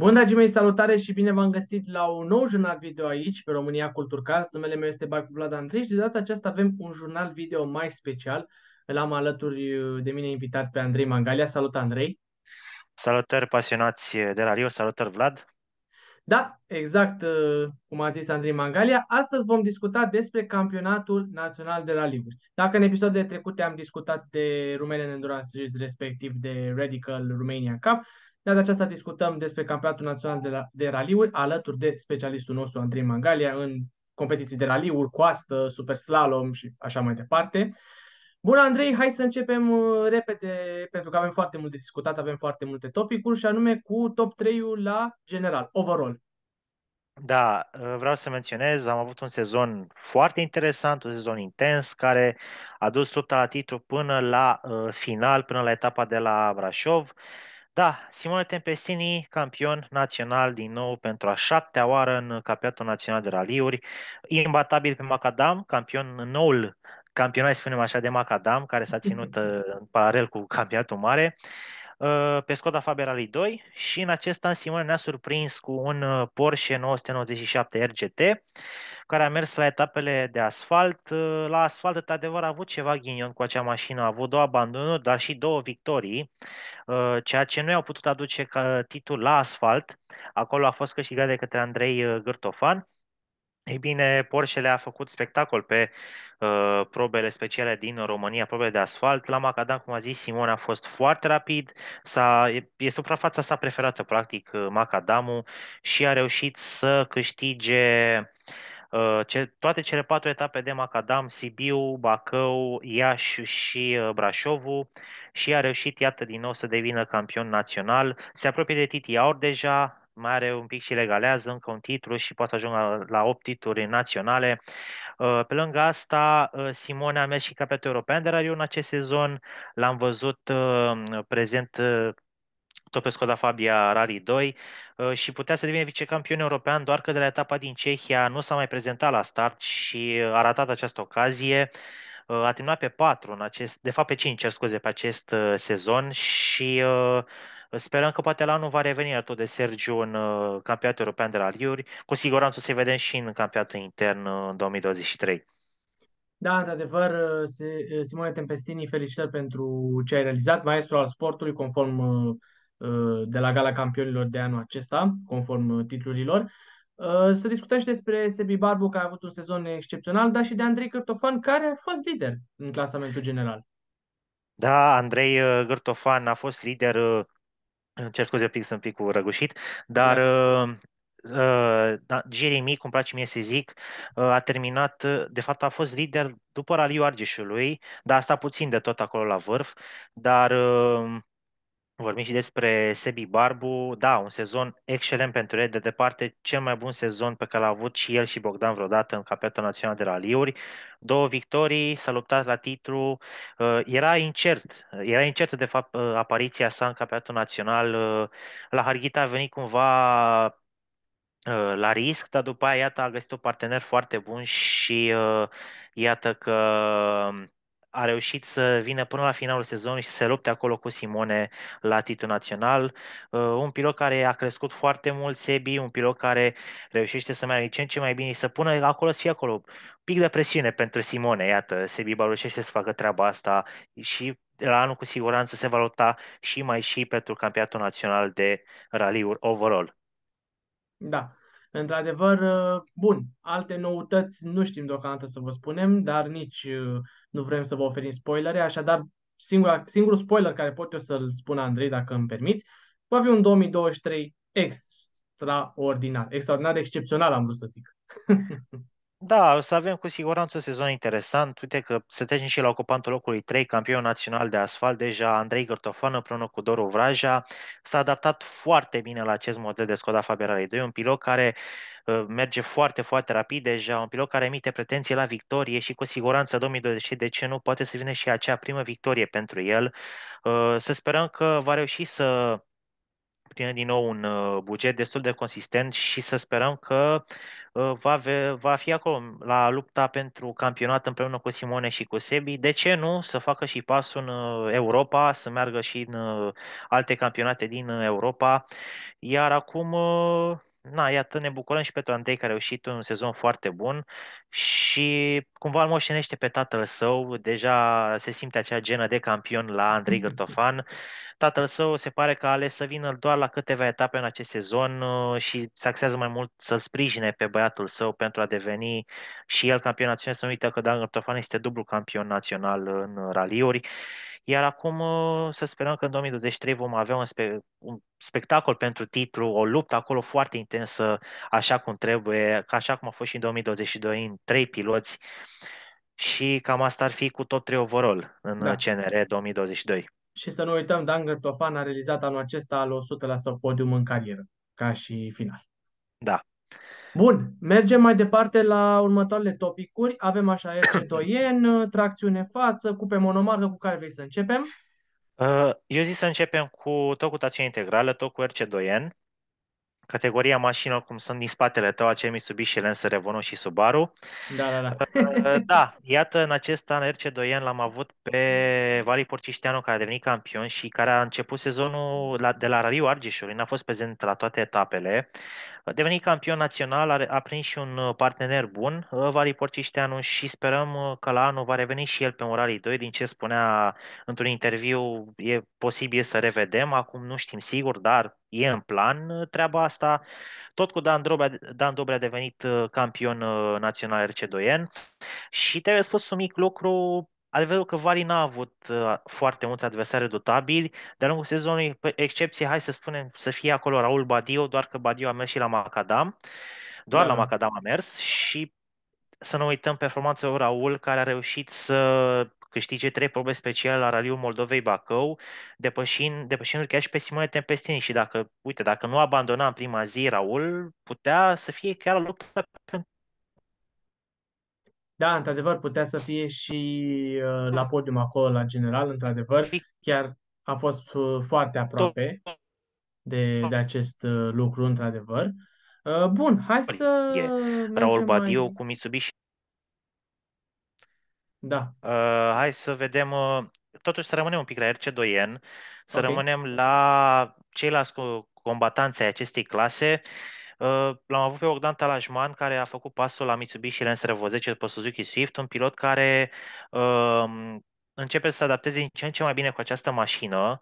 Bun, dragii mei, salutare și bine v-am găsit la un nou jurnal video aici, pe România Culturcast. Numele meu este Barcu Vlad Andrei și de data aceasta avem un jurnal video mai special. Îl am alături de mine invitat pe Andrei Mangalia. Salut, Andrei! Salutări pasionați de la Rio, salutări Vlad! Da, exact uh, cum a zis Andrei Mangalia, astăzi vom discuta despre campionatul național de raliuri. Dacă în episoadele trecute am discutat de Romanian Endurance Series, respectiv de Radical Romania Cup, Data aceasta discutăm despre Campionatul Național de, la, de Raliuri alături de specialistul nostru Andrei Mangalia în competiții de raliuri, coastă, super slalom și așa mai departe. Bună, Andrei! Hai să începem uh, repede, pentru că avem foarte mult de discutat, avem foarte multe topicuri și anume cu top 3-ul la general, overall. Da, uh, vreau să menționez, am avut un sezon foarte interesant, un sezon intens, care a dus lupta la titlu până la uh, final, până la etapa de la Brașov. Uh, da, Simone Tempestini, campion național din nou pentru a șaptea oară în campionatul național de raliuri, imbatabil pe Macadam, campion noul campionat, spunem așa, de Macadam, care s-a ținut mhm. uh, în paralel cu campionatul mare, uh, pe Skoda Faber Rally 2 și în acest an Simone ne-a surprins cu un uh, Porsche 997 RGT, care a mers la etapele de asfalt. Ă, la asfalt, într-adevăr, a avut ceva ghinion cu acea mașină, a avut două abandonuri, dar și două victorii, ă, ceea ce nu i-au putut aduce ca titlul la asfalt. Acolo a fost câștigat de către Andrei ă, Gârtofan. Ei bine, Porsche le-a făcut spectacol pe uh, probele speciale din România, probele de asfalt. La Macadam, cum a zis Simon, a fost foarte rapid, s-a, e, e suprafața sa preferată, practic, Macadamul și a reușit să câștige uh, Uh, ce, toate cele patru etape de Macadam, Sibiu, Bacău, Iași și uh, Brașovu și a reușit, iată, din nou să devină campion național. Se apropie de Titi Aur deja, mai are un pic și legalează încă un titlu și poate să ajungă la 8 titluri naționale. Uh, pe lângă asta, Simone a mers și campionatul european de rariu în acest sezon. L-am văzut prezent tot pe Skoda Fabia Rally 2 uh, și putea să devină vicecampion european doar că de la etapa din Cehia nu s-a mai prezentat la start și a ratat această ocazie. Uh, a terminat pe 4 în acest, de fapt pe 5, cer scuze, pe acest uh, sezon și Sperăm că poate la anul va reveni alături de Sergiu în campionatul european de raliuri. Cu siguranță o să-i vedem și în campionatul intern în 2023. Da, într-adevăr, Simone Tempestini, felicitări pentru ce ai realizat, maestru al sportului, conform Uh, de la Gala Campionilor de anul acesta, conform uh, titlurilor. Uh, să discutăm și despre Sebi Barbu, care a avut un sezon excepțional, dar și de Andrei Cârtofan, care a fost lider în clasamentul general. Da, Andrei Gârtofan a fost lider, cer scuze pic, sunt un pic răgușit, dar da. Uh, da, Jeremy, cum place mie să zic, uh, a terminat, de fapt a fost lider după raliul Argeșului, dar asta puțin de tot acolo la vârf, dar uh, vorbim și despre Sebi Barbu. Da, un sezon excelent pentru el, de departe cel mai bun sezon pe care l-a avut și el și Bogdan vreodată în campionatul național de raliuri. Două victorii, s-a luptat la titlu. Uh, era incert, era incertă de fapt uh, apariția sa în campionatul național. Uh, la Harghita a venit cumva la risc, dar după aia, iată, a găsit un partener foarte bun și iată că a reușit să vină până la finalul sezonului și să se lupte acolo cu Simone la titlu național. Uh, un pilot care a crescut foarte mult Sebi, un pilot care reușește să meargă ce în ce mai bine și să pună acolo, să fie acolo. Pic de presiune pentru Simone, iată, Sebi reușește să facă treaba asta și la anul cu siguranță se va lupta și mai și pentru campionatul național de raliuri overall. Da, Într-adevăr, uh, bun, alte noutăți nu știm deocamdată să vă spunem, dar nici uh, nu vrem să vă oferim spoilere, așadar singura, singurul spoiler care pot eu să-l spun Andrei, dacă îmi permiți, va fi un 2023 extraordinar, extraordinar, excepțional am vrut să zic. Da, o să avem cu siguranță o sezon interesant. Uite că se trecem și la ocupantul locului 3, campion național de asfalt, deja Andrei Gărtofan împreună cu Doru Vraja. S-a adaptat foarte bine la acest model de Skoda Fabia Rally 2, un pilot care ă, merge foarte, foarte rapid deja, un pilot care emite pretenții la victorie și cu siguranță 2020, de ce nu, poate să vină și acea primă victorie pentru el. Ă, să sperăm că va reuși să obține din nou un uh, buget destul de consistent și să sperăm că uh, va, ve- va fi acolo la lupta pentru campionat împreună cu Simone și cu Sebi. De ce nu să facă și pasul în uh, Europa, să meargă și în alte campionate din Europa? Iar acum na, iată, ne bucurăm și pentru Andrei, care a reușit un sezon foarte bun și cumva îl moșenește pe tatăl său, deja se simte acea genă de campion la Andrei Gârtofan. Tatăl său se pare că a ales să vină doar la câteva etape în acest sezon uh, și se axează mai mult să-l sprijine pe băiatul său pentru a deveni și el campion național. Să nu uită că Dan Gârtofan este dublu campion național în raliuri iar acum uh, să sperăm că în 2023 vom avea un, spe- un spectacol pentru titlu, o luptă acolo foarte intensă, așa cum trebuie, ca așa cum a fost și în 2022, în trei piloți. Și cam asta ar fi cu top trei overall în da. Uh, CNR 2022. Și să nu uităm, Dan Tofan a realizat anul acesta al 100 la sau podium în carieră, ca și final. Da, Bun, mergem mai departe la următoarele topicuri. Avem așa RC2N, tracțiune față, cupe monomarcă, cu care vrei să începem? Uh, eu zic să începem cu tot cu tracțiune integrală, tot cu RC2N. Categoria mașină, cum sunt din spatele tău, acel Mitsubishi Lancer Revono și Subaru. Da, da, da. Uh, da, iată, în acest an RC2N l-am avut pe Vali Porcișteanu, care a devenit campion și care a început sezonul de la Rariu Argeșului. N-a fost prezent la toate etapele. A devenit campion național, a, a prins și un uh, partener bun, uh, va Porcișteanu, anul și sperăm uh, că la anul va reveni și el pe un Rally 2, din ce spunea într-un interviu, e posibil să revedem, acum nu știm sigur, dar e în plan treaba asta. Tot cu Dan Dobre, Dan Dobre a devenit campion național RC2N și te-a spus un mic lucru, adevărul că Vali n-a avut uh, foarte mulți adversari dotabili, de-a lungul sezonului, excepție, hai să spunem, să fie acolo Raul Badio, doar că Badio a mers și la Macadam, doar da. la Macadam a mers și să nu uităm performanța lui Raul, care a reușit să câștige trei probe speciale la raliul Moldovei Bacău, depășind, depășind chiar și pe Simone Tempestini și dacă, uite, dacă nu abandona în prima zi Raul, putea să fie chiar luptă pentru da, într-adevăr, putea să fie și uh, la podium acolo, la general, într-adevăr. Chiar a fost uh, foarte aproape de, de acest uh, lucru, într-adevăr. Uh, bun, hai păi, să... Raul Badiu mai... cu Mitsubishi. Da. Uh, hai să vedem, uh, totuși să rămânem un pic la RC2N, să okay. rămânem la ceilalți combatanți ai acestei clase. Uh, L-am avut pe Bogdan Talajman, care a făcut pasul la Mitsubishi Lens Revo 10 pe Suzuki Swift, un pilot care um, începe să se adapteze din ce în ce mai bine cu această mașină.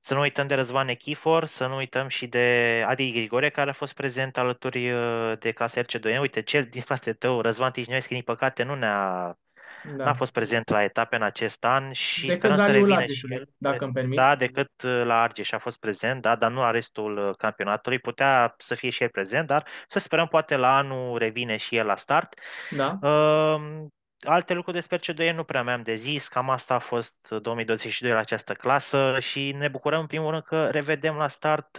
Să nu uităm de Răzvan Echifor, să nu uităm și de Adi Grigore, care a fost prezent alături uh, de clasa rc 2 Uite, cel din spate tău, Răzvan Tijnoeschi, din păcate, nu ne-a da. N-a fost prezent la etape în acest an și de sperăm să revină Argeș, și el. Dacă îmi permit. Da, decât uh, la Argeș a fost prezent, da, dar nu la restul uh, campionatului. Putea să fie și el prezent, dar să sperăm poate la anul revine și el la start. Da. Uh, alte lucruri despre ce 2 nu prea mi-am de zis, cam asta a fost 2022 uh, la această clasă și ne bucurăm în primul rând că revedem la start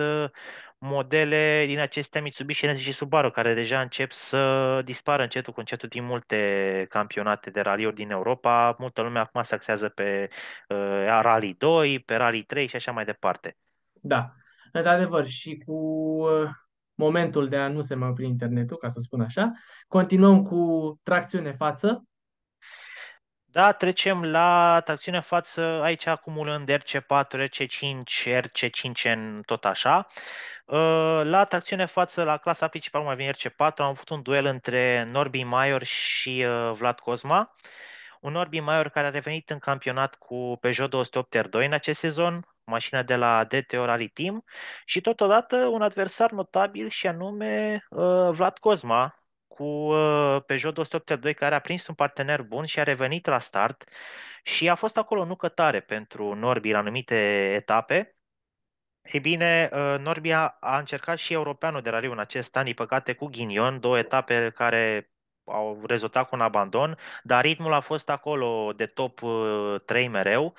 modele din acestea Mitsubishi Energy și Subaru, care deja încep să dispară încetul cu încetul din multe campionate de raliuri din Europa. Multă lume acum se axează pe uh, Rally 2, pe Rally 3 și așa mai departe. Da, într-adevăr, și cu uh, momentul de a nu se mai opri internetul, ca să spun așa. Continuăm cu tracțiune față, da, trecem la tracțiune față, aici acumulând RC4, RC5, 5 în tot așa. Ă, la tracțiune față, la clasa principală, mai vine RC4, am avut un duel între Norbi Maior și ă, Vlad Cosma. Un Norbi Maior care a revenit în campionat cu Peugeot 208 R2 în acest sezon, mașina de la DT Rally Team și totodată un adversar notabil și anume ă, Vlad Cosma, cu ă, Peugeot 282 care a prins un partener bun și a revenit la start și a fost acolo nucă tare pentru Norbi la anumite etape. Ei bine, ă, Norbi a încercat și europeanul de raliu în acest an, din păcate cu Ghinion, două etape care au rezultat cu un abandon, dar ritmul a fost acolo de top 3 ă, mereu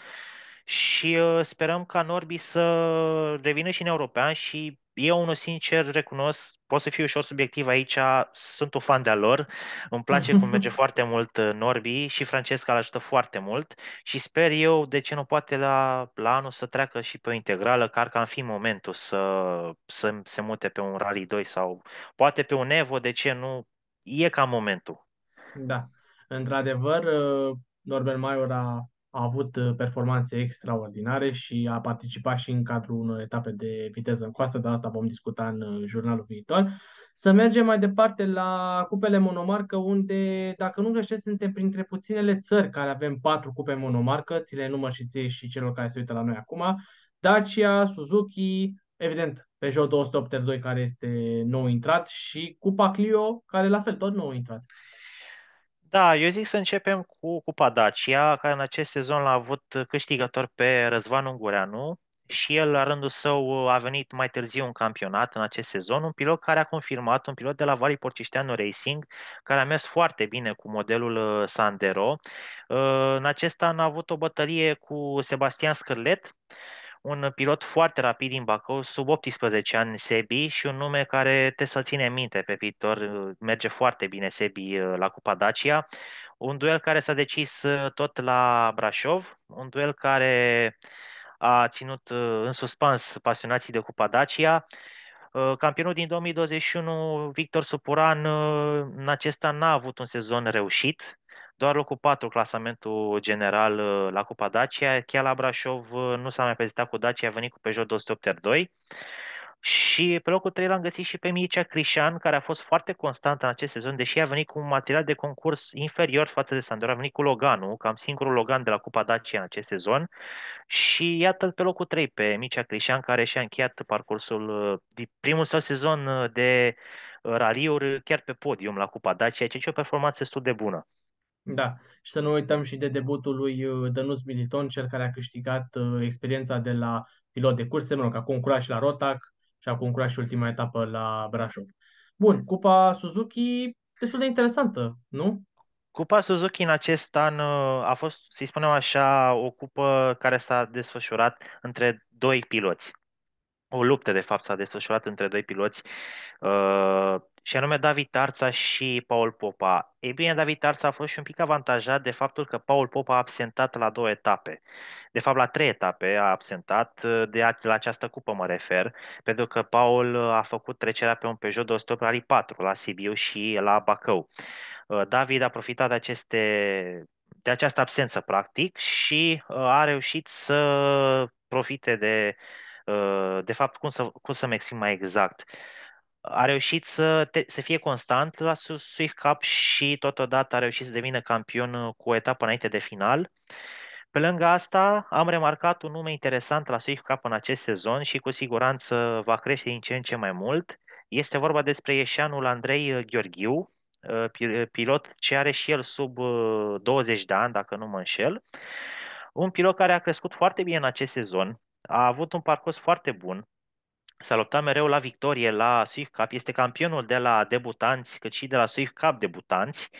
și sperăm ca Norbi să revină și în european și eu unul sincer recunosc, pot să fiu ușor subiectiv aici, sunt o fan de-a lor, îmi place cum merge foarte mult uh, Norbi și Francesca îl ajută foarte mult și sper eu, de ce nu poate la, la anul să treacă și pe o integrală, că ar cam fi momentul să, să se mute pe un Rally 2 sau poate pe un Evo, de ce nu, e cam momentul. Da, într-adevăr, uh, Norbert Maior a a avut uh, performanțe extraordinare și a participat și în cadrul unor etape de viteză în coastă, dar asta vom discuta în uh, jurnalul viitor. Să mergem mai departe la cupele monomarcă, unde, dacă nu greșesc, suntem printre puținele țări care avem patru cupe monomarcă, ți le număr și ție și celor care se uită la noi acum, Dacia, Suzuki, evident, Peugeot 208 R2 care este nou intrat și Cupa Clio, care la fel tot nou intrat. Da, eu zic să începem cu Cupa Dacia, care în acest sezon l-a avut câștigător pe Răzvan Ungureanu și el, la rândul său, a venit mai târziu în campionat în acest sezon, un pilot care a confirmat, un pilot de la Vali Porcișteanu Racing, care a mers foarte bine cu modelul uh, Sandero. Uh, în acest an a avut o bătălie cu Sebastian Scârlet, un pilot foarte rapid din Bacău, sub 18 ani, Sebi, și un nume care te să-l ține minte pe viitor. Uh, merge foarte bine Sebi uh, la Cupa Dacia. Un duel care s-a decis uh, tot la Brașov, un duel care a ținut în suspans pasionații de Cupa Dacia. Campionul din 2021, Victor Supuran, în acesta n-a avut un sezon reușit, doar locul 4 clasamentul general uh, la Cupa Dacia. la Brașov uh, nu s-a mai prezentat cu Dacia, a venit cu Peugeot 208 2 și pe locul 3 l-am găsit și pe Mircea Crișan, care a fost foarte constant în acest sezon, deși a venit cu un material de concurs inferior față de Sandor. A venit cu Loganu, cam singurul Logan de la Cupa Dacia în acest sezon. Și iată pe locul 3 pe Mircea Crișan, care și-a încheiat parcursul uh, din primul său sezon de raliuri chiar pe podium la Cupa Dacia, ceea ce e o performanță destul de bună. Da, și să nu uităm și de debutul lui uh, Dănuț Militon, cel care a câștigat uh, experiența de la pilot de curse, mă rog, a concurat și la Rotac și a concurat și ultima etapă la Brașov. Bun, Cupa Suzuki destul de interesantă, nu? Cupa Suzuki în acest an uh, a fost, să-i spunem așa, o cupă care s-a desfășurat între doi piloți. O luptă, de fapt, s-a desfășurat între doi piloți uh, și anume David Tarța și Paul Popa. Ei bine, David Tarța a fost și un pic avantajat de faptul că Paul Popa a absentat la două etape. De fapt, la trei etape a absentat, de a, la această cupă mă refer, pentru că Paul a făcut trecerea pe un Peugeot 208 Rally 4 la Sibiu și la Bacău. David a profitat de aceste de această absență, practic, și uh, a reușit să profite de, uh, de fapt, cum, să, cum să mă exprim mai exact, uh, a reușit să, te, să fie constant la Swift Cup și totodată a reușit să devină campion uh, cu o etapă înainte de final. Pe lângă asta, am remarcat un nume interesant la Swift Cup în acest sezon și cu siguranță va crește din ce în ce mai mult. Este vorba despre ieșanul Andrei uh, Gheorghiu, uh, pilot ce are și el sub 20 de ani, dacă nu mă înșel. Un pilot care a crescut foarte bine în acest sezon, a avut un parcurs foarte bun, s-a luptat mereu la victorie la Swift Cup, este campionul de la debutanți, cât și de la Swift Cup debutanți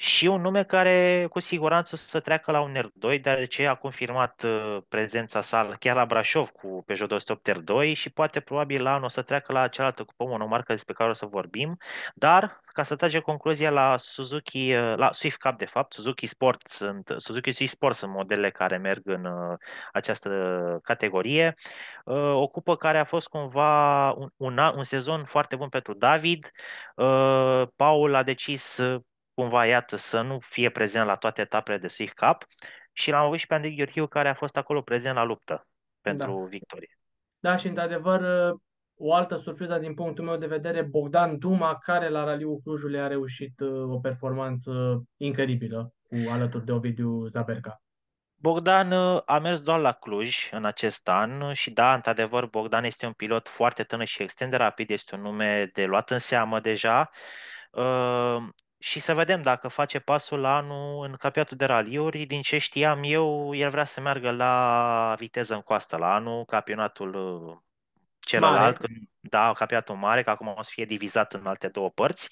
și un nume care cu siguranță o să treacă la un R2, de ce a confirmat uh, prezența sa chiar la Brașov cu Peugeot 208 R2 și poate probabil la anul o să treacă la cealaltă cupă monomarcă despre care o să vorbim, dar ca să trage concluzia la Suzuki, uh, la Swift Cup de fapt, Suzuki Sport sunt, Suzuki Swift Sport sunt modele care merg în uh, această categorie, o cupă care a fost cumva un, un, un sezon foarte bun pentru David, Paul a decis cumva, iată, să nu fie prezent la toate etapele de Swift Cup și l-am avut și pe Andrei Gheorghiu care a fost acolo prezent la luptă da. pentru da. victorie. Da, și într-adevăr, o altă surpriză din punctul meu de vedere, Bogdan Duma, care la raliul Clujului a reușit uh, o performanță incredibilă cu alături de Ovidiu Zaberca. Bogdan uh, a mers doar la Cluj în acest an și da, într-adevăr, Bogdan este un pilot foarte tânăr și extrem de rapid, este un nume de luat în seamă deja. Uh, și să vedem dacă face pasul la anul în campionatul de raliuri. Din ce știam eu, el vrea să meargă la viteză în coastă la anul, campionatul uh, celălalt, mare. da, campionatul mare, că acum o să fie divizat în alte două părți,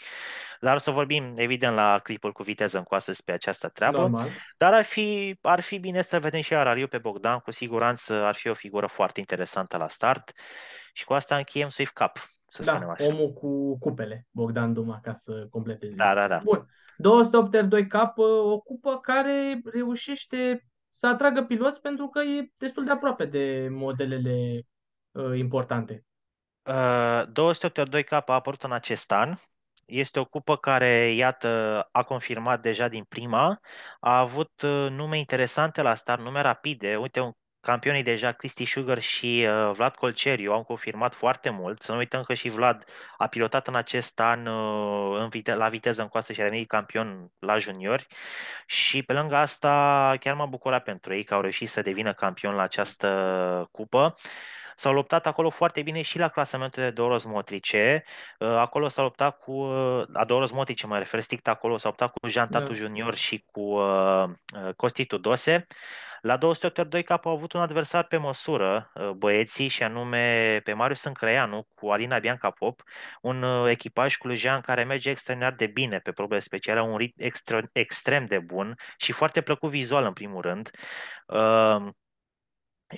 dar o să vorbim, evident, la clipul cu viteză în coastă despre această treabă, Normal. dar ar fi, ar fi bine să vedem și Arariu pe Bogdan, cu siguranță ar fi o figură foarte interesantă la start și cu asta încheiem Swift Cup să da, spunem așa. omul cu cupele, Bogdan Duma, ca să completeze. Da, da, da. Bun. 208 R2 cap, uh, o cupă care reușește să atragă piloți pentru că e destul de aproape de modelele uh, importante. Uh, 208 2 cap a apărut în acest an. Este o cupă care, iată, a confirmat deja din prima, a avut uh, nume interesante la start, nume rapide. Uite, un campionii deja Cristi Sugar și uh, Vlad Colceriu au confirmat foarte mult. Să nu uităm că și Vlad a pilotat în acest an uh, în vite- la viteză în coastă și a devenit campion la juniori și pe lângă asta chiar m-a bucurat pentru ei că au reușit să devină campion la această cupă. Uh, S-au luptat acolo foarte bine și la clasamentul de două Motrice. Uh, acolo s-a luptat cu, uh, a două Motrice mă refer strict acolo, s-a luptat cu Jean da. Tatu da. Junior și cu uh, Costi Tudose. La 282 cap au avut un adversar pe măsură băieții și anume pe Marius Încreanu cu Alina Bianca Pop, un echipaj clujean care merge extraordinar de bine pe probe speciale, un ritm extrem de bun și foarte plăcut vizual în primul rând.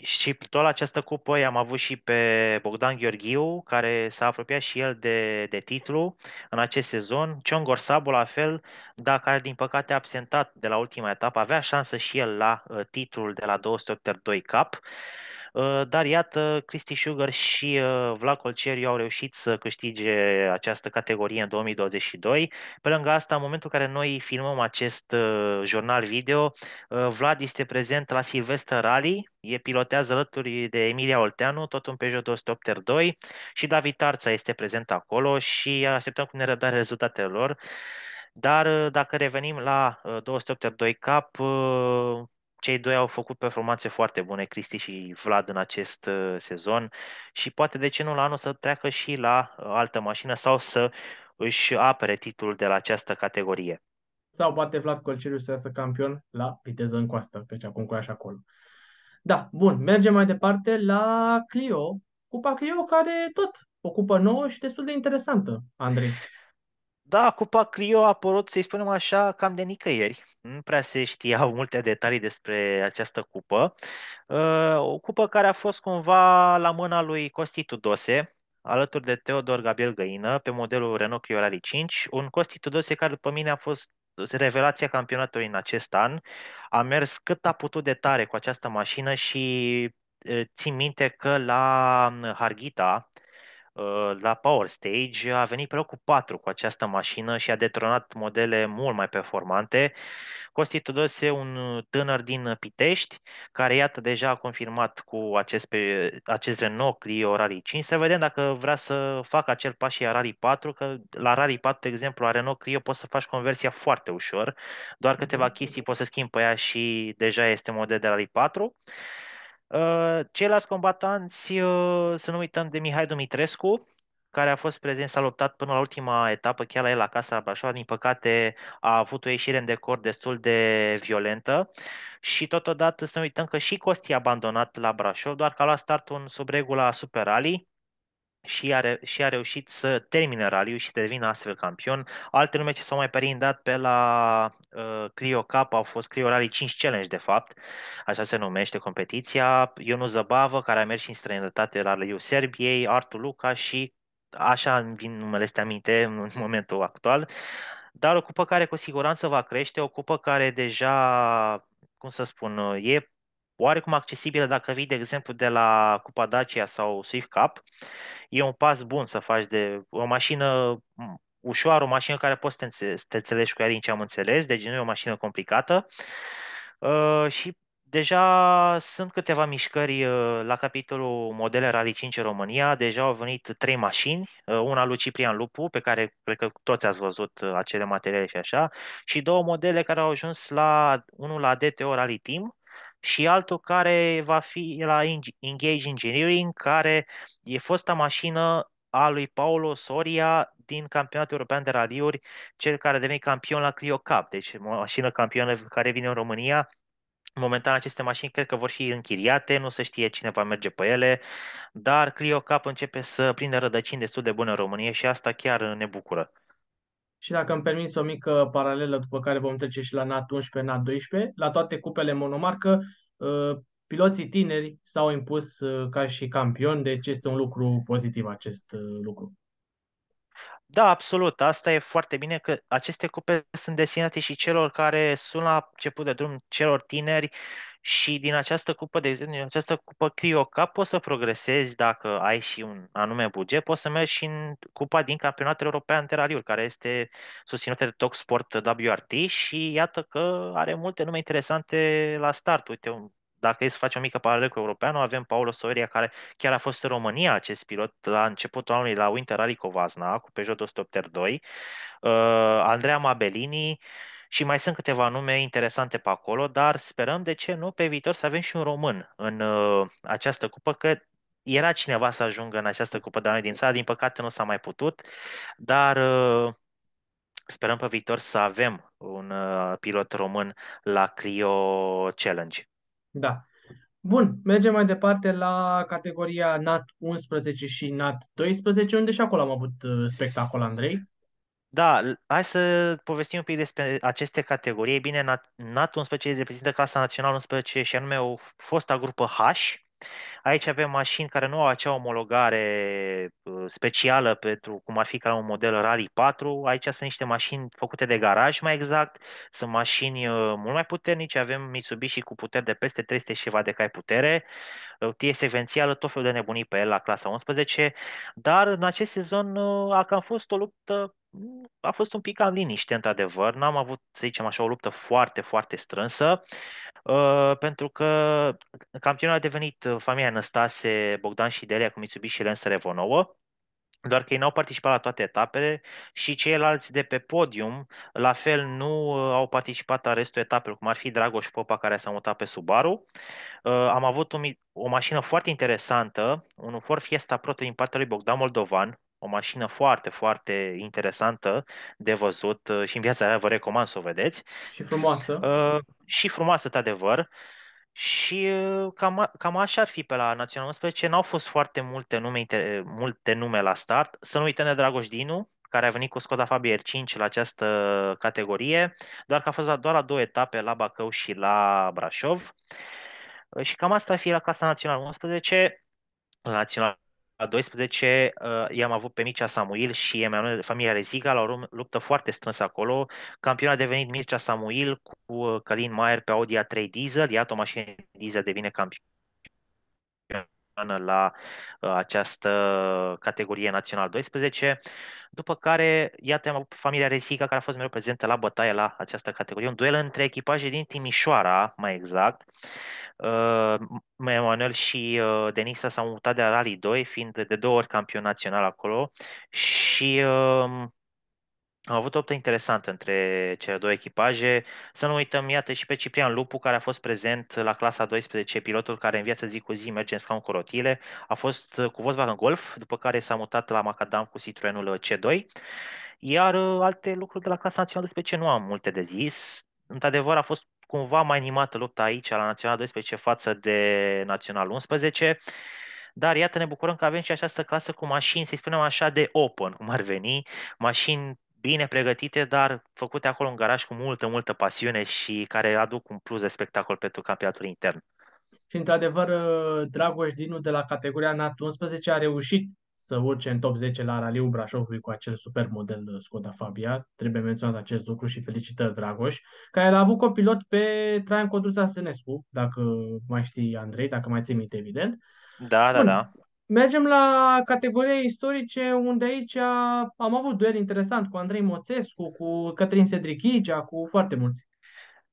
Și tot la această cupă am avut și pe Bogdan Gheorghiu, care s-a apropiat și el de, de titlu în acest sezon. Cion Gorsabu la fel, dar care din păcate a absentat de la ultima etapă, avea șansă și el la uh, titlul de la 282 cap. Uh, Ă, dar iată, Cristi Sugar și ă, Vlad Colceriu au reușit să câștige această categorie în 2022. Pe lângă asta, în momentul în care noi filmăm acest ă, jurnal video, Vlad este prezent la Silvestre Rally, e pilotează alături de Emilia Olteanu, tot un Peugeot 208 2 și David Tarța este prezent acolo și așteptăm cu nerăbdare rezultatele lor. Dar dacă revenim la 282 cap, cei doi au făcut performanțe foarte bune, Cristi și Vlad, în acest uh, sezon și poate de ce nu la anul să treacă și la uh, altă mașină sau să își apere titlul de la această categorie. Sau poate Vlad Colceriu să iasă campion la viteză în coastă, pe ce acum concurat așa acolo. Da, bun, mergem mai departe la Clio, Cupa Clio care tot ocupă nouă și destul de interesantă, Andrei. Da, Cupa Clio a apărut, să-i spunem așa, cam de nicăieri. Nu prea se știau multe detalii despre această cupă. Uh, o cupă care a fost cumva la mâna lui Costi Tudose, alături de Teodor Gabriel Găină, pe modelul Renault Clio Rally 5, un Costi Tudose care după mine a fost revelația campionatului în acest an. A mers cât a putut de tare cu această mașină și uh, țin minte că la Harghita, Uh, la Power Stage a venit pe locul 4 cu această mașină și a detronat modele mult mai performante. Costi Tudose, un uh, tânăr din Pitești, care iată deja a confirmat cu acest, pe, acest Renault Clio Rally 5. Să vedem dacă vrea să facă acel pas și la Rally 4, că la Rally 4, de exemplu, la Renault Clio poți să faci conversia foarte ușor, doar câteva mhm. chestii poți să schimbi pe ea și deja este model de Rally 4. Uh, ceilalți combatanți, uh, să nu uităm de Mihai Dumitrescu, care a fost prezent, s-a luptat până la ultima etapă, chiar la el la casa Brașov, din păcate a avut o ieșire în decor destul de violentă și totodată să nu uităm că și Costi a abandonat la Brașov, doar că a luat startul un sub regula Super Rally, și a, re- și a reușit să termine raliu și devină astfel campion. Alte nume ce s-au mai perindat pe la uh, Clio Cup au fost Clio Rally 5 Challenge, de fapt, așa se numește competiția, Ionu Zăbavă, care a mers și în străinătate la Raliul Serbiei, Artu Luca și așa vin numele este aminte în momentul actual, dar o cupă care cu siguranță va crește, o cupă care deja, cum să spun, e oarecum accesibilă dacă vii, de exemplu, de la Cupa Dacia sau Swift Cup e un pas bun să faci de o mașină ușoară, o mașină care poți să te, te înțelegi cu ea din ce am înțeles, deci nu e o mașină complicată. Uh, și deja sunt câteva mișcări uh, la capitolul modele Rally 5 în România. Deja au venit trei mașini, uh, una lui Ciprian Lupu, pe care cred că toți ați văzut uh, acele materiale și așa, și două modele care au ajuns la, unul la DTO Rally Team, și altul care va fi la Engage Engineering, care e fosta mașină a lui Paolo Soria din campionatul european de raliuri, cel care devine campion la Clio Cup, deci mașină campionă care vine în România. Momentan aceste mașini cred că vor fi închiriate, nu se știe cine va merge pe ele, dar Clio Cup începe să prindă rădăcini destul de bune în România și asta chiar ne bucură și dacă îmi permiți o mică paralelă după care vom trece și la NAT 11, NAT 12, la toate cupele monomarcă, uh, piloții tineri s-au impus uh, ca și campioni, deci este un lucru pozitiv acest uh, lucru. Da, absolut. Asta e foarte bine că aceste cupe sunt destinate și celor care sunt la început de drum, celor tineri, uh, și din această cupă, de exemplu, din această cupă Clio Cup poți să progresezi dacă ai și un anume buget, poți să mergi și în cupa din campionatul european de raliuri, care este susținută de Talk Sport WRT și iată că are multe nume interesante la start. Uite, dacă e să faci o mică paralelă cu europeanul, avem Paolo Soria, care chiar a fost în România acest pilot la începutul anului la Winter Rally Covazna, cu Peugeot 208 2 uh, Andrea Mabelini, uh, și mai sunt câteva nume interesante pe acolo, dar sperăm de ce nu pe viitor să avem și un român în uh, această cupă, că era cineva să ajungă în această cupă de la noi din țară, din păcate nu s-a mai putut, dar uh, sperăm pe viitor să avem un uh, pilot român la Clio Challenge. Da. Bun, mergem mai departe la categoria NAT 11 și NAT 12, unde și acolo am avut spectacol, Andrei. Da, hai să povestim un pic despre aceste categorii. bine, NATO 11 reprezintă clasa națională 11 și anume o fosta grupă H, Aici avem mașini care nu au acea omologare uh, specială pentru cum ar fi ca un model Rally 4. Aici sunt niște mașini făcute de garaj mai exact, sunt mașini uh, mult mai puternice, avem Mitsubishi cu puteri de peste 300 și ceva de cai putere, tie uh, secvențială, tot felul de nebunii pe el la clasa 11, dar în acest sezon a cam fost o luptă mm, a fost un pic cam liniște, într-adevăr. N-am avut, să zicem așa, o luptă foarte, foarte strânsă, pentru că campionul a devenit familia Năstase, Bogdan și Delia cu Mitsubishi Lancer Evo 9, doar că ei n-au participat la toate etapele și ceilalți de pe podium la fel nu uh, au participat la restul etapelor, cum ar fi Dragoș Popa care s-a mutat pe Subaru. Uh, am avut o, mașină foarte interesantă, un Ford Fiesta Proto din partea lui Bogdan Moldovan, o mașină foarte, foarte interesantă de văzut uh, și în viața aia vă recomand să o vedeți. Și frumoasă. Uh, și frumoasă, de adevăr și uh, cam, cam așa ar fi pe la Național 11. N-au fost foarte multe nume, multe nume la start. Să nu uităm de Dragoș Dinu, care a venit cu Skoda Fabia R5 la această categorie, doar că a fost doar la două etape, la Bacău și la Brașov. Și cam asta ar fi la Casa Națională 11. La Național la 12 uh, i-am avut pe Mircea Samuil și Emanuel, familia Reziga, la o luptă foarte strânsă acolo. Campion a devenit Mircea Samuil cu uh, Călin Maier pe Audi A3 Diesel, iată o mașină diesel devine campion la uh, această categorie național 12. După care, iată, am avut familia Resica, care a fost mereu prezentă la bătaie la această categorie. Un duel între echipaje din Timișoara, mai exact. Uh, Emanuel și uh, Denisa s-au mutat de la Rally 2, fiind de două ori campion național acolo și uh, um, am avut o optă interesantă între cele două echipaje. Să nu uităm, iată, și pe Ciprian Lupu, care a fost prezent la clasa 12, pilotul care în viață zi cu zi merge în scaun cu rotile. A fost uh, cu Volkswagen Golf, după care s-a mutat la Macadam cu Citroenul uh, C2. Iar uh, alte lucruri de la clasa națională despre ce nu am multe de zis. Într-adevăr, a fost cumva mai animată lupta aici la Național 12 față de Național 11. Dar iată, ne bucurăm că avem și această clasă cu mașini, să-i spunem așa, de open, cum ar veni, mașini bine pregătite, dar făcute acolo în garaj cu multă, multă pasiune și care aduc un plus de spectacol pentru campionatul intern. Și într-adevăr, Dragoș Dinu de la categoria NAT 11 a reușit să urce în top 10 la raliu Brașovului cu acel super model uh, Skoda Fabia. Trebuie menționat acest lucru și felicită Dragoș, care l-a avut copilot pe Traian Codruța Senescu, dacă mai știi Andrei, dacă mai ții minte, evident. Da, da Bun. da, da. Mergem la categoria istorice, unde aici am avut duel interesant cu Andrei Moțescu, cu Cătrin Sedrichigea, cu foarte mulți.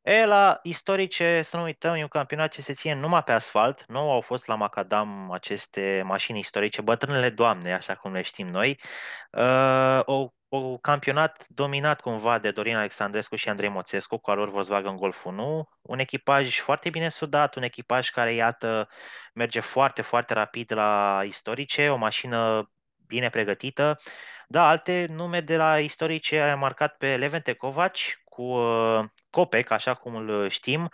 E, la istorice, să nu uităm, e un campionat ce se ține numai pe asfalt. Nu au fost la Macadam aceste mașini istorice, bătrânele doamne, așa cum le știm noi. Uh, o un campionat dominat cumva de Dorin Alexandrescu și Andrei Moțescu cu alor Volkswagen Golf 1, un echipaj foarte bine sudat, un echipaj care, iată, merge foarte, foarte rapid la istorice, o mașină bine pregătită. Da, alte nume de la istorice a marcat pe Levente Kovaci, cu uh, Copec, așa cum îl uh, știm,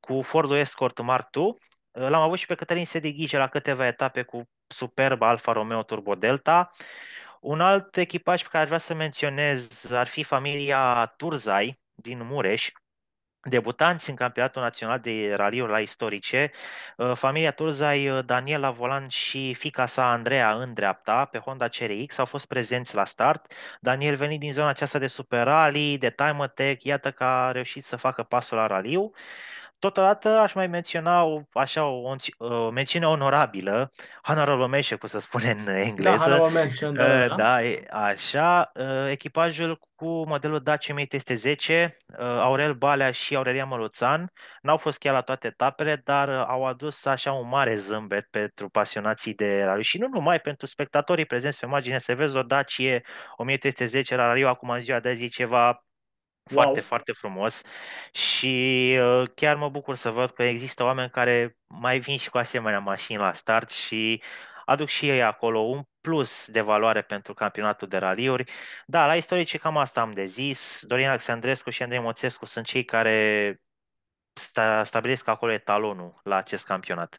cu Ford Escort Mark II. Uh, l-am avut și pe Cătălin Sedighice la câteva etape cu superb Alfa Romeo Turbo Delta. Un alt echipaj pe care aș vrea să menționez ar fi familia Turzai din Mureș, debutanți în campionatul național de raliuri la istorice, uh, familia Turzai, uh, Daniela Volan și fica sa Andreea în dreapta, pe Honda CRX, au fost prezenți la start. Daniel venit din zona aceasta de Super Rally, de Time Attack, iată că a reușit să facă pasul la raliu. Totodată aș mai menționa o, așa o, o mențiune onorabilă, honorable mention, cum să spune în da, engleză. Da, mention, eh, da, da. da, așa, eh, echipajul cu modelul Dacia uh, Aurel Balea și Aurelia Măluțan, n-au fost chiar la toate etapele, dar au adus așa un mare zâmbet pentru pasionații de rally. și nu numai pentru spectatorii prezenți pe margine, să vezi o Dacia 1310 la raliu acum în ziua de azi ceva wow. foarte, foarte frumos și uh, chiar mă bucur să văd că există oameni care mai vin și cu asemenea mașini la start și aduc și ei acolo un plus de valoare pentru campionatul de raliuri. Da, la istorice cam asta am de zis. Dorin Alexandrescu și Andrei Moțescu sunt cei care sta- stabilesc acolo etalonul la acest campionat.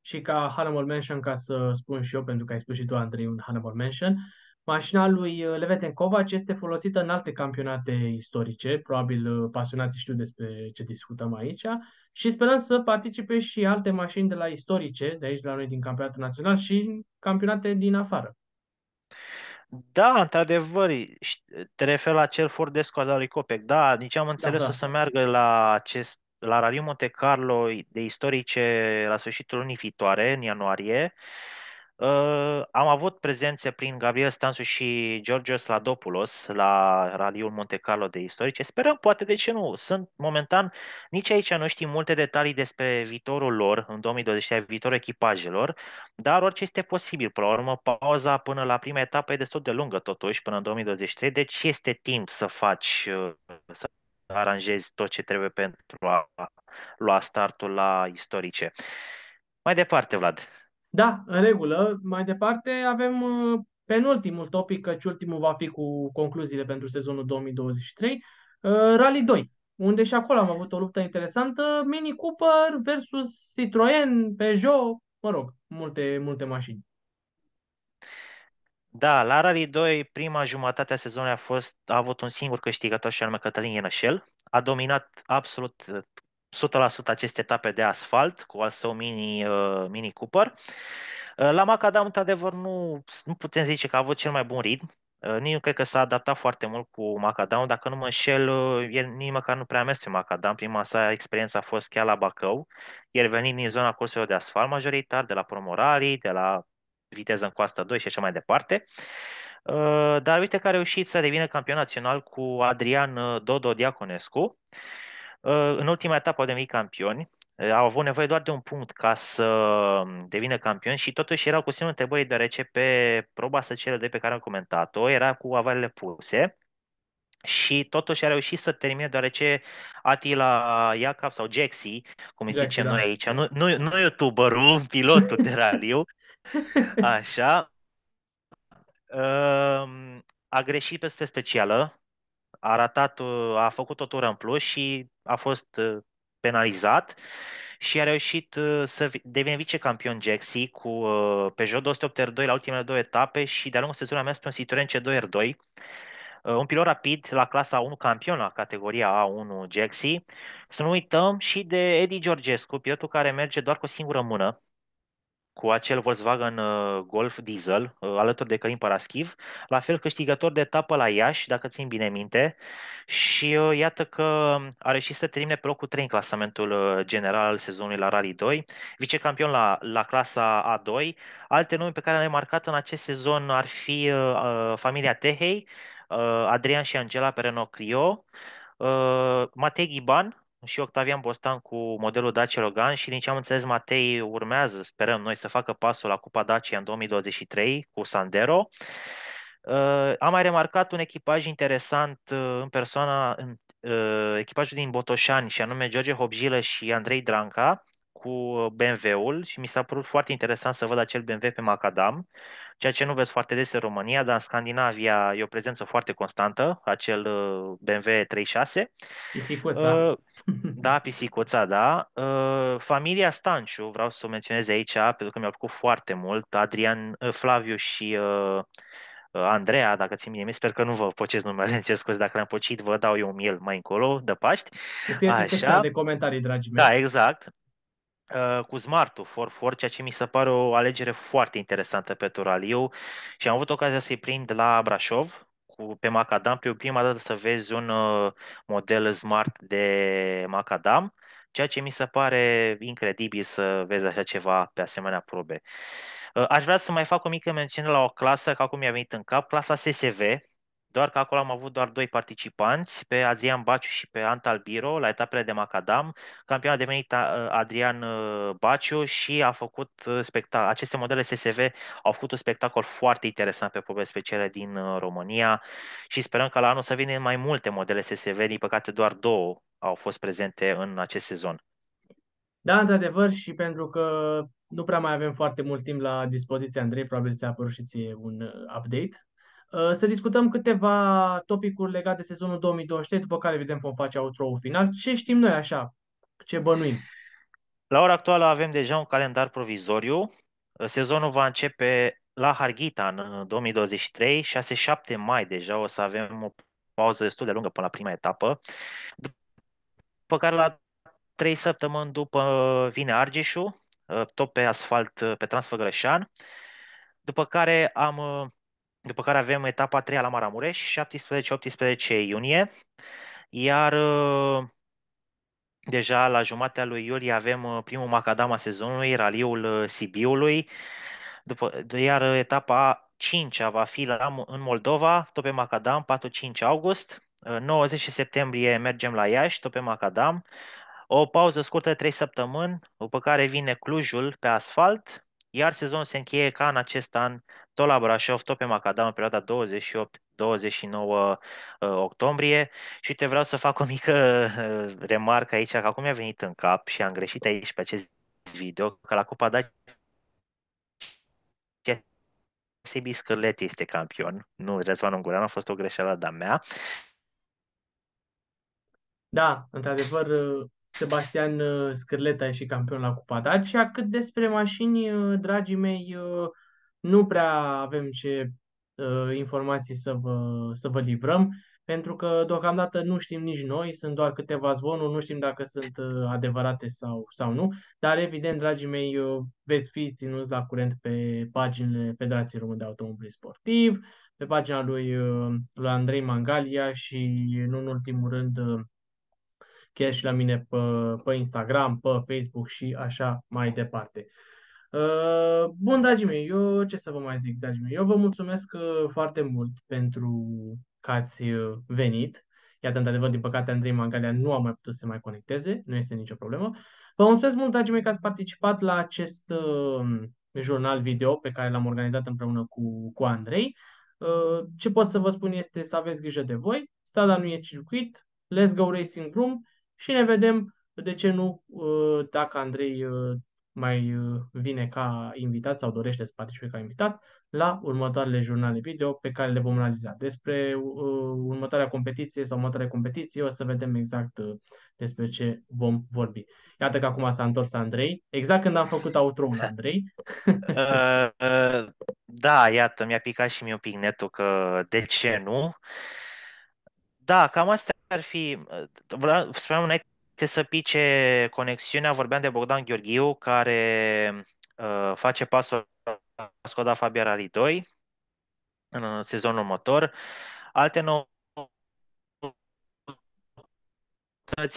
Și ca Hannibal Mansion, ca să spun și eu, pentru că ai spus și tu, Andrei, un Hannibal Mansion, Mașina lui uh, Leveten Kovac este folosită în alte campionate istorice, probabil uh, pasionații știu despre ce discutăm aici, și sperăm să participe și alte mașini de la istorice, de aici de la noi din campionatul național și campionate din afară. Da, într-adevăr, te referi la cel Ford Escort al lui Copec. Da, nici am da, înțeles da, da. să se meargă la acest la Rally Monte Carlo de istorice la sfârșitul lunii viitoare, în ianuarie. Uh, Uh, am avut prezențe prin Gabriel Stansu și George Sladopoulos la raliul Monte Carlo de istorice. Sperăm, poate, de ce nu? Sunt momentan, nici aici nu știm multe detalii despre viitorul lor în 2023, viitorul echipajelor, dar orice este posibil. Până la urmă, pauza până la prima etapă e destul de lungă, totuși, până în 2023, deci este timp să faci, ă, să aranjezi tot ce trebuie pentru a lua startul la istorice. Mai departe, Vlad. Da, în regulă. Mai departe avem uh, penultimul topic, căci ultimul va fi cu concluziile pentru sezonul 2023, uh, Rally 2, unde și acolo am avut o luptă interesantă, Mini Cooper versus Citroen, Peugeot, mă rog, multe, multe mașini. Da, la Rally 2, prima jumătate a sezonului a, fost, a avut un singur câștigător și anume Cătălin Ienășel. A dominat absolut 100% aceste etape de asfalt cu al său mini, uh, mini Cooper. Uh, la Macadam, într-adevăr, nu, nu putem zice că a avut cel mai bun ritm. Uh, nici nu cred că s-a adaptat foarte mult cu Macadam. Dacă nu mă înșel, uh, el nici măcar nu prea a mers pe Macadam. Prima sa experiență a fost chiar la Bacău. El venind din zona curselor de asfalt majoritar, de la Promorarii, de la viteză în coasta 2 și așa mai departe. Uh, dar uite că a reușit să devină campion național cu Adrian uh, Dodo Diaconescu Uh, în ultima etapă au devenit campioni, uh, au avut nevoie doar de un punct ca să um, devină campioni și totuși erau cu semnul întrebării deoarece pe proba să cele de pe care am comentat-o era cu avarele puse și totuși a reușit să termine deoarece Atila Iacob sau Jaxi, cum îi zicem da. noi aici, nu, nu, nu youtuberul, pilotul de raliu, așa, um, a greșit pe specială, a ratat, uh, a făcut o tură în plus și a fost uh, penalizat și a reușit uh, să devină vicecampion Jaxi cu Peugeot 282 la ultimele două etape și de-a lungul sezonului a mers pe un Citroen C2 R2 un pilot rapid la clasa 1 campion la categoria A1 Jaxi. Să nu uităm și de Eddie Georgescu, pilotul care merge doar cu o singură mână cu acel Volkswagen uh, Golf Diesel uh, alături de Călin Paraschiv, la fel câștigător de etapă la Iași, dacă țin bine minte, și uh, iată că um, a reușit să termine pe locul 3 în clasamentul general al sezonului la Rally 2, vicecampion la, la clasa A2. Alte nume pe care le-am marcat în acest sezon ar fi uh, familia Tehei, uh, Adrian și Angela pe Renault Clio, uh, Matei Ghiban, și Octavian Bostan cu modelul Dacia Logan și din ce am înțeles Matei urmează, sperăm noi, să facă pasul la Cupa Dacia în 2023 cu Sandero. Uh, am mai remarcat un echipaj interesant uh, în persoana, în, uh, echipajul din Botoșani și anume George Hobjilă și Andrei Dranca cu uh, BMW-ul și mi s-a părut foarte interesant să văd acel BMW pe Macadam ceea ce nu vezi foarte des în România, dar în Scandinavia e o prezență foarte constantă, acel uh, BMW 36. Pisicuța. Uh, da, pisicuța, da. Uh, familia Stanciu, vreau să o menționez aici, pentru că mi-a plăcut foarte mult, Adrian, Flaviu și Andreea, dacă țin bine, sper că nu vă pocez numele, ce scuze, dacă l-am pocit, vă dau eu un miel mai încolo, de Paști. Așa. de comentarii, dragii mei. Da, exact. Uh, cu Smartul, for, for, ceea ce mi se pare o alegere foarte interesantă pe Turaliu și am avut ocazia să-i prind la Brașov, cu, pe Macadam, pe prima dată să vezi un uh, model smart de Macadam, ceea ce mi se pare incredibil să vezi așa ceva pe asemenea probe. Uh, aș vrea să mai fac o mică mențiune la o clasă, că acum mi-a venit în cap, clasa SSV, doar că acolo am avut doar doi participanți, pe Adrian Baciu și pe Antal Biro, la etapele de Macadam. Campion a devenit uh, Adrian uh, Baciu și a făcut uh, spectacol. Aceste modele SSV au făcut un spectacol foarte interesant pe probe speciale din România și sperăm că la anul să vină mai multe modele SSV, din păcate doar două au fost prezente în acest sezon. Da, într-adevăr, și pentru că nu prea mai avem foarte mult timp la dispoziție, Andrei, probabil ți-a apărut și ție un update Uh, să discutăm câteva topicuri legate de sezonul 2023, după care, evident, vom face outro final. Ce știm noi așa? Ce bănuim? La ora actuală avem deja un calendar provizoriu. Uh, sezonul va începe la Harghita în 2023, uh, 6-7 mai deja o să avem o pauză destul de lungă până la prima etapă. După care la trei săptămâni după vine Argeșul, tot pe asfalt pe Transfăgărășan. După care am după care avem etapa 3 la Maramureș, 17-18 iunie, iar uh, deja la jumatea lui iulie avem uh, primul macadam a sezonului, raliul uh, Sibiului, după, iar etapa 5 va fi la, în Moldova, tot pe macadam, 4-5 august, 90 septembrie mergem la Iași, tot pe macadam, o pauză scurtă, de 3 săptămâni, după care vine Clujul pe asfalt, iar sezonul se încheie ca în acest an tot la Brașov, tot pe Macadam, în perioada 28-29 uh, octombrie. Și te vreau să fac o mică uh, remarcă aici, că acum mi-a venit în cap și am greșit aici pe acest video, că la Cupa Dacia Sebi Scârlet este campion. Nu, Răzvan Ungureanu a fost o greșeală de-a mea. Da, într-adevăr, uh, Sebastian Scârlet a ieșit campion la Cupa Dacia. Cât despre mașini, dragii mei, nu prea avem ce uh, informații să vă, să vă livrăm, pentru că deocamdată nu știm nici noi, sunt doar câteva zvonuri, nu știm dacă sunt uh, adevărate sau, sau nu, dar evident, dragii mei, uh, veți fi ținuți la curent pe paginile Federației Române de Automobil Sportiv, pe pagina lui, uh, lui Andrei Mangalia și, nu în ultimul rând, uh, chiar și la mine pe, pe Instagram, pe Facebook și așa mai departe. Uh, bun, dragii mei, eu ce să vă mai zic, dragii mei? Eu vă mulțumesc uh, foarte mult pentru că ați uh, venit. Iată, într-adevăr, din păcate, Andrei Mangalea nu a mai putut să se mai conecteze, nu este nicio problemă. Vă mulțumesc mult, dragii mei, că ați participat la acest jurnal video pe care l-am organizat împreună cu, cu Andrei. ce pot să vă spun este să aveți grijă de voi, strada nu e circuit, let's go racing room și ne vedem, de ce nu, dacă Andrei mai uh, vine ca invitat sau dorește să participe ca invitat la următoarele jurnale video pe care le vom analiza. Despre uh, următoarea competiție sau următoarea competiție o să vedem exact uh, despre ce vom vorbi. Iată că acum s-a întors Andrei, exact când am făcut outro-ul Andrei. uh, uh, da, iată, mi-a picat și mie un pic netul că de ce nu. Da, cam asta ar fi, uh, spuneam înainte este să pice conexiunea. Vorbeam de Bogdan Gheorghiu, care uh, face pasul la Skoda Fabia Rally 2 în sezonul următor. Alte noutăți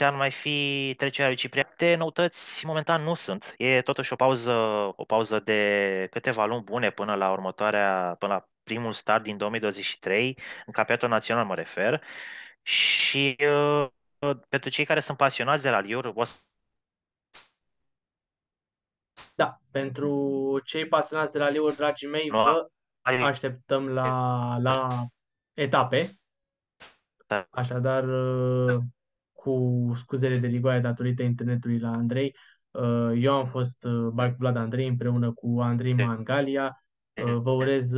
ar mai fi trecerea lui Ciprian. Alte noutăți momentan nu sunt. E totuși o pauză, o pauză de câteva luni bune până la următoarea, până la primul start din 2023, în campionatul național mă refer. Și uh, pentru cei care sunt pasionați de raliuri, o să... Da, pentru cei pasionați de raliuri, dragii mei, no, vă așteptăm la, la etape. Da. Așadar, uh, cu scuzele de rigoare datorită internetului la Andrei, uh, eu am fost uh, Bike Vlad Andrei împreună cu Andrei Mangalia. Vă urez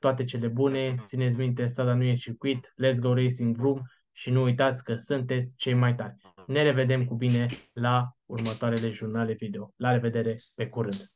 toate cele bune. Țineți minte, strada nu e circuit. Let's go racing room și nu uitați că sunteți cei mai tari. Ne revedem cu bine la următoarele jurnale video. La revedere, pe curând!